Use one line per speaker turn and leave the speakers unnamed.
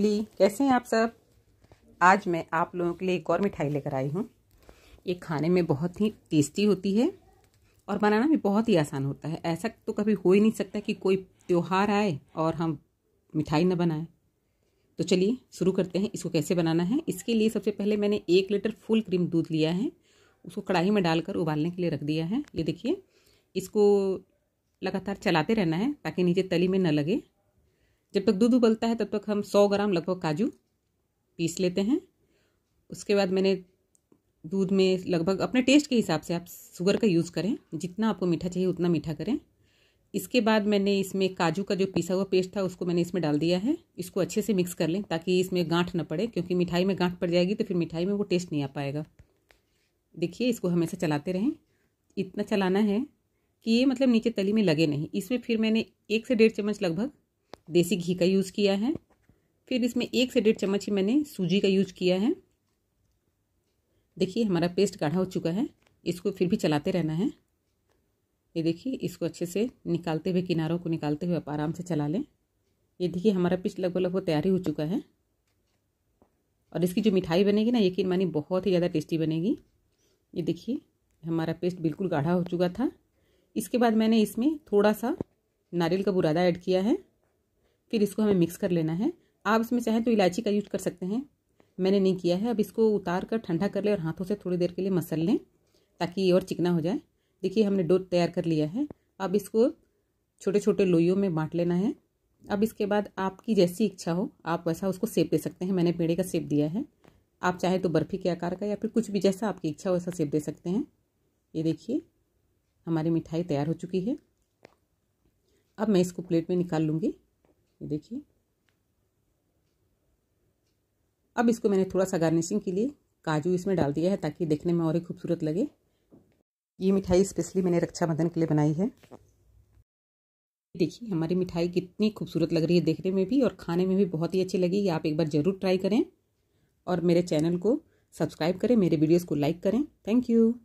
ली कैसे हैं आप सब आज मैं आप लोगों के लिए एक और मिठाई लेकर आई हूँ ये खाने में बहुत ही टेस्टी होती है और बनाना भी बहुत ही आसान होता है ऐसा तो कभी हो ही नहीं सकता कि कोई त्यौहार आए और हम मिठाई न बनाएं तो चलिए शुरू करते हैं इसको कैसे बनाना है इसके लिए सबसे पहले मैंने एक लीटर फुल क्रीम दूध लिया है उसको कढ़ाई में डालकर उबालने के लिए रख दिया है ये देखिए इसको लगातार चलाते रहना है ताकि नीचे तली में न लगे जब तक दूध उबलता है तब तक हम सौ ग्राम लगभग काजू पीस लेते हैं उसके बाद मैंने दूध में लगभग अपने टेस्ट के हिसाब से आप शुगर का यूज़ करें जितना आपको मीठा चाहिए उतना मीठा करें इसके बाद मैंने इसमें काजू का जो पीसा हुआ पेस्ट था उसको मैंने इसमें डाल दिया है इसको अच्छे से मिक्स कर लें ताकि इसमें गांठ न पड़े क्योंकि मिठाई में गांठ पड़ जाएगी तो फिर मिठाई में वो टेस्ट नहीं आ पाएगा देखिए इसको हमेशा चलाते रहें इतना चलाना है कि ये मतलब नीचे तली में लगे नहीं इसमें फिर मैंने एक से डेढ़ चम्मच लगभग देसी घी का यूज़ किया है फिर इसमें एक से डेढ़ चम्मच ही मैंने सूजी का यूज किया है देखिए हमारा पेस्ट गाढ़ा हो चुका है इसको फिर भी चलाते रहना है ये देखिए इसको अच्छे से निकालते हुए किनारों को निकालते हुए आप आराम से चला लें ये देखिए हमारा पेस्ट लगभग लगभग ही हो चुका है और इसकी जो मिठाई बनेगी ना यकीन मानी बहुत ही ज़्यादा टेस्टी बनेगी ये देखिए हमारा पेस्ट बिल्कुल गाढ़ा हो चुका था इसके बाद मैंने इसमें थोड़ा सा नारियल का बुरादा ऐड किया है फिर इसको हमें मिक्स कर लेना है आप इसमें चाहें तो इलायची का यूज कर सकते हैं मैंने नहीं किया है अब इसको उतार कर ठंडा कर लें और हाथों से थोड़ी देर के लिए मसल लें ताकि ये और चिकना हो जाए देखिए हमने डो तैयार कर लिया है अब इसको छोटे छोटे लोइयों में बांट लेना है अब इसके बाद आपकी जैसी इच्छा हो आप वैसा उसको सेप दे सकते हैं मैंने पेड़े का सेप दिया है आप चाहे तो बर्फ़ी के आकार का या फिर कुछ भी जैसा आपकी इच्छा हो वैसा सेप दे सकते हैं ये देखिए हमारी मिठाई तैयार हो चुकी है अब मैं इसको प्लेट में निकाल लूँगी ये देखिए अब इसको मैंने थोड़ा सा गार्निशिंग के लिए काजू इसमें डाल दिया है ताकि देखने में और ही खूबसूरत लगे ये मिठाई स्पेशली मैंने रक्षाबंधन के लिए बनाई है देखिए हमारी मिठाई कितनी खूबसूरत लग रही है देखने में भी और खाने में भी बहुत ही अच्छी लगी आप एक बार ज़रूर ट्राई करें और मेरे चैनल को सब्सक्राइब करें मेरे वीडियोस को लाइक करें थैंक यू